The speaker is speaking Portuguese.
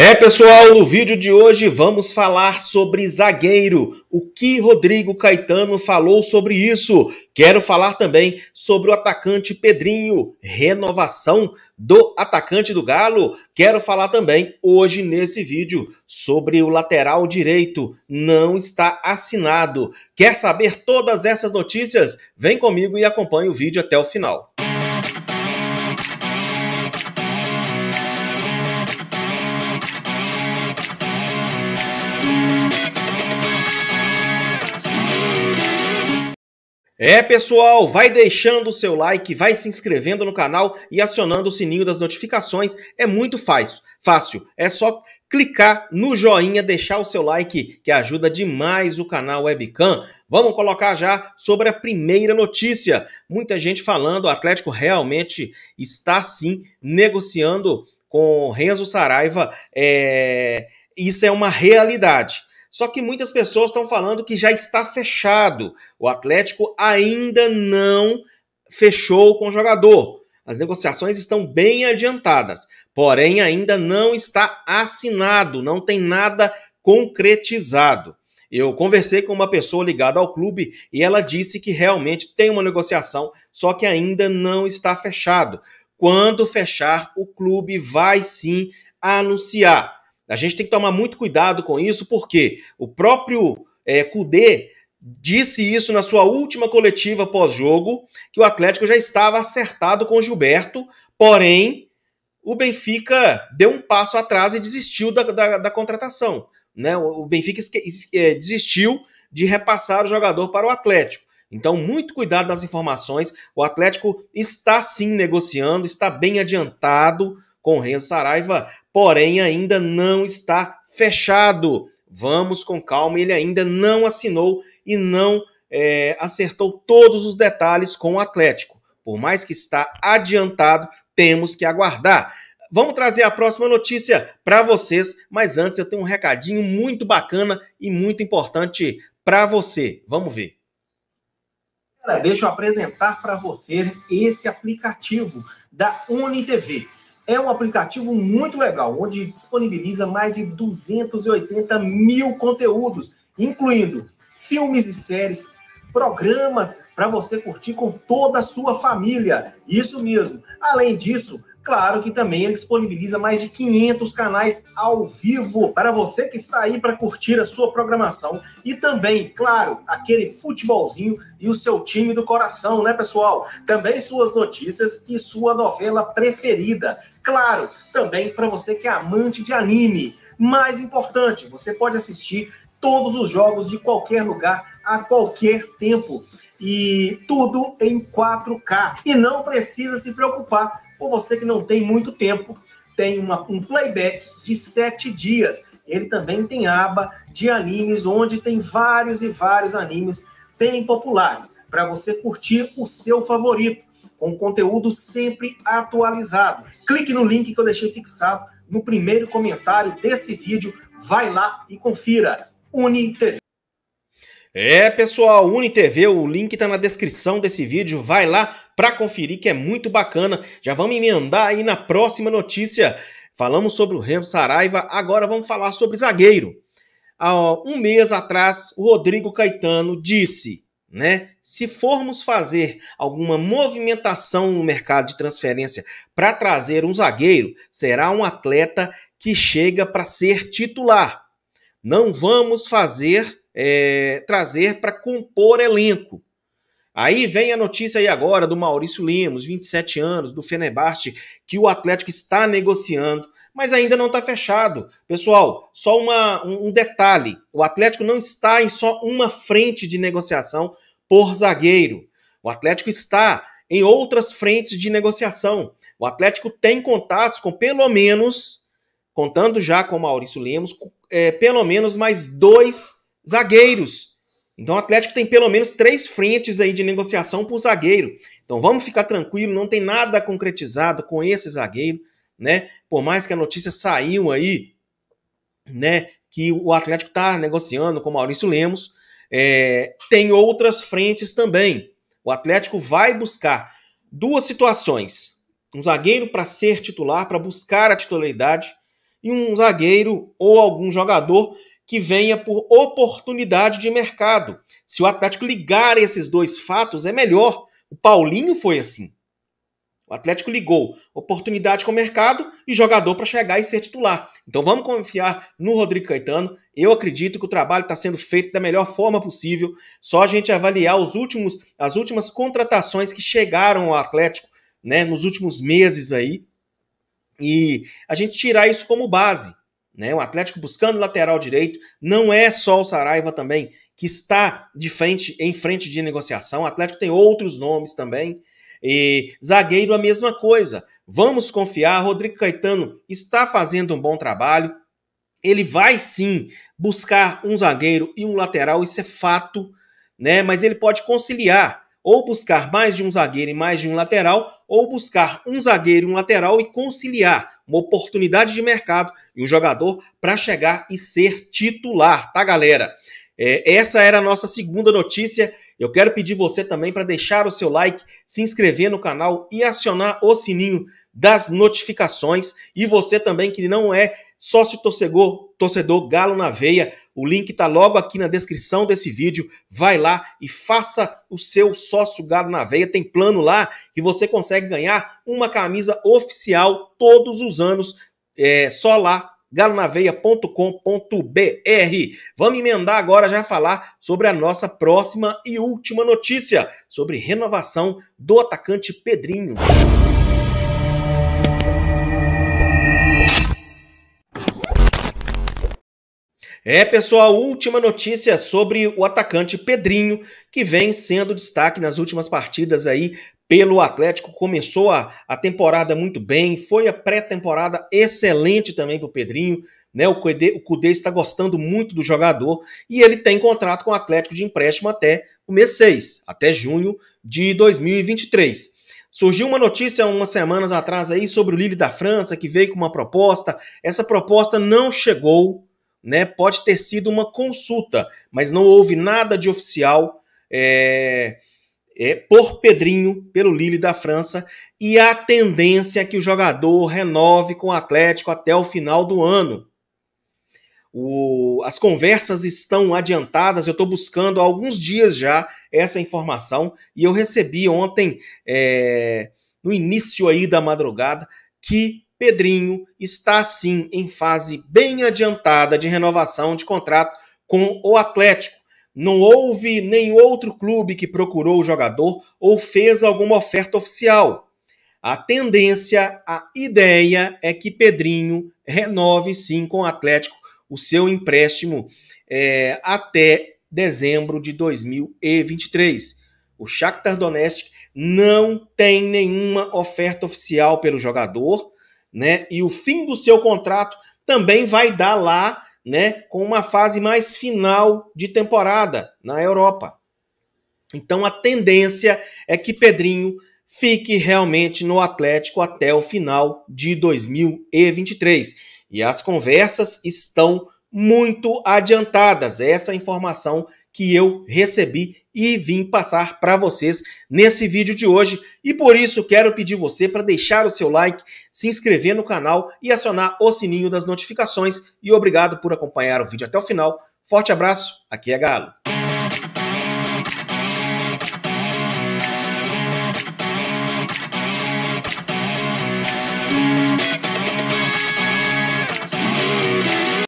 É, pessoal, no vídeo de hoje vamos falar sobre zagueiro. O que Rodrigo Caetano falou sobre isso? Quero falar também sobre o atacante Pedrinho, renovação do atacante do Galo. Quero falar também hoje nesse vídeo sobre o lateral direito, não está assinado. Quer saber todas essas notícias? Vem comigo e acompanhe o vídeo até o final. É, pessoal, vai deixando o seu like, vai se inscrevendo no canal e acionando o sininho das notificações. É muito fácil. Fácil, é só clicar no joinha, deixar o seu like, que ajuda demais o canal Webcam. Vamos colocar já sobre a primeira notícia. Muita gente falando, o Atlético realmente está sim negociando com Renzo Saraiva. É... Isso é uma realidade. Só que muitas pessoas estão falando que já está fechado. O Atlético ainda não fechou com o jogador. As negociações estão bem adiantadas, porém ainda não está assinado, não tem nada concretizado. Eu conversei com uma pessoa ligada ao clube e ela disse que realmente tem uma negociação, só que ainda não está fechado. Quando fechar, o clube vai sim anunciar. A gente tem que tomar muito cuidado com isso, porque o próprio é, Kudê disse isso na sua última coletiva pós-jogo, que o Atlético já estava acertado com o Gilberto, porém o Benfica deu um passo atrás e desistiu da, da, da contratação. Né? O Benfica é, desistiu de repassar o jogador para o Atlético. Então, muito cuidado nas informações. O Atlético está sim negociando, está bem adiantado com o Renzo Saraiva porém ainda não está fechado. Vamos com calma, ele ainda não assinou e não é, acertou todos os detalhes com o Atlético. Por mais que está adiantado, temos que aguardar. Vamos trazer a próxima notícia para vocês, mas antes eu tenho um recadinho muito bacana e muito importante para você. Vamos ver. Deixa eu apresentar para você esse aplicativo da UniTV é um aplicativo muito legal, onde disponibiliza mais de 280 mil conteúdos, incluindo filmes e séries, programas para você curtir com toda a sua família. Isso mesmo. Além disso, Claro que também ele disponibiliza mais de 500 canais ao vivo para você que está aí para curtir a sua programação e também, claro, aquele futebolzinho e o seu time do coração, né, pessoal? Também suas notícias e sua novela preferida. Claro, também para você que é amante de anime. Mais importante, você pode assistir todos os jogos de qualquer lugar, a qualquer tempo. E tudo em 4K. E não precisa se preocupar por você que não tem muito tempo, tem uma, um playback de sete dias. Ele também tem aba de animes, onde tem vários e vários animes bem populares, para você curtir o seu favorito, com conteúdo sempre atualizado. Clique no link que eu deixei fixado no primeiro comentário desse vídeo. Vai lá e confira. UniTV. É, pessoal, UniTV, o link está na descrição desse vídeo, vai lá para conferir que é muito bacana. Já vamos emendar aí na próxima notícia. Falamos sobre o Remo Saraiva, agora vamos falar sobre zagueiro. Há ah, um mês atrás, o Rodrigo Caetano disse, né, se formos fazer alguma movimentação no mercado de transferência para trazer um zagueiro, será um atleta que chega para ser titular. Não vamos fazer é, trazer para compor elenco. Aí vem a notícia aí agora do Maurício Lemos, 27 anos, do Fenerbahçe, que o Atlético está negociando, mas ainda não está fechado. Pessoal, só uma, um detalhe: o Atlético não está em só uma frente de negociação por zagueiro. O Atlético está em outras frentes de negociação. O Atlético tem contatos com pelo menos, contando já com o Maurício Lemos, é, pelo menos mais dois zagueiros. Então o Atlético tem pelo menos três frentes aí de negociação por zagueiro. Então vamos ficar tranquilo, não tem nada concretizado com esse zagueiro, né? Por mais que a notícia saiu aí, né, que o Atlético está negociando com Maurício Lemos, é, tem outras frentes também. O Atlético vai buscar duas situações: um zagueiro para ser titular, para buscar a titularidade, e um zagueiro ou algum jogador que venha por oportunidade de mercado. Se o Atlético ligar esses dois fatos, é melhor. O Paulinho foi assim. O Atlético ligou oportunidade com o mercado e jogador para chegar e ser titular. Então vamos confiar no Rodrigo Caetano. Eu acredito que o trabalho está sendo feito da melhor forma possível. Só a gente avaliar os últimos, as últimas contratações que chegaram ao Atlético, né, nos últimos meses aí, e a gente tirar isso como base. Né? O Atlético buscando lateral direito, não é só o Saraiva também que está de frente em frente de negociação. O Atlético tem outros nomes também. E zagueiro a mesma coisa. Vamos confiar, Rodrigo Caetano está fazendo um bom trabalho. Ele vai sim buscar um zagueiro e um lateral, isso é fato, né? Mas ele pode conciliar ou buscar mais de um zagueiro e mais de um lateral, ou buscar um zagueiro e um lateral e conciliar uma oportunidade de mercado e um jogador para chegar e ser titular, tá, galera? É, essa era a nossa segunda notícia. Eu quero pedir você também para deixar o seu like, se inscrever no canal e acionar o sininho das notificações. E você também que não é sócio torcedor, torcedor Galo na Veia. O link está logo aqui na descrição desse vídeo. Vai lá e faça o seu sócio Galo na Veia. Tem plano lá que você consegue ganhar uma camisa oficial todos os anos. É só lá galonaveia.com.br. Vamos emendar agora já falar sobre a nossa próxima e última notícia sobre renovação do atacante Pedrinho. É, pessoal, última notícia sobre o atacante Pedrinho, que vem sendo destaque nas últimas partidas aí pelo Atlético. Começou a, a temporada muito bem, foi a pré-temporada excelente também para o Pedrinho. Né? O, Cudê, o está gostando muito do jogador e ele tem contrato com o Atlético de empréstimo até o mês 6, até junho de 2023. Surgiu uma notícia umas semanas atrás aí sobre o Lille da França, que veio com uma proposta. Essa proposta não chegou né, pode ter sido uma consulta, mas não houve nada de oficial é, é, por Pedrinho, pelo Lille da França, e a tendência é que o jogador renove com o Atlético até o final do ano. O, as conversas estão adiantadas, eu estou buscando há alguns dias já essa informação, e eu recebi ontem, é, no início aí da madrugada, que Pedrinho está sim em fase bem adiantada de renovação de contrato com o Atlético. Não houve nenhum outro clube que procurou o jogador ou fez alguma oferta oficial. A tendência, a ideia é que Pedrinho renove sim com o Atlético o seu empréstimo é, até dezembro de 2023. O Shakhtar Donetsk não tem nenhuma oferta oficial pelo jogador né? E o fim do seu contrato também vai dar lá, né, com uma fase mais final de temporada na Europa. Então a tendência é que Pedrinho fique realmente no Atlético até o final de 2023. E as conversas estão muito adiantadas. Essa é informação que eu recebi e vim passar para vocês nesse vídeo de hoje. E por isso quero pedir você para deixar o seu like, se inscrever no canal e acionar o sininho das notificações. E obrigado por acompanhar o vídeo até o final. Forte abraço, aqui é Galo.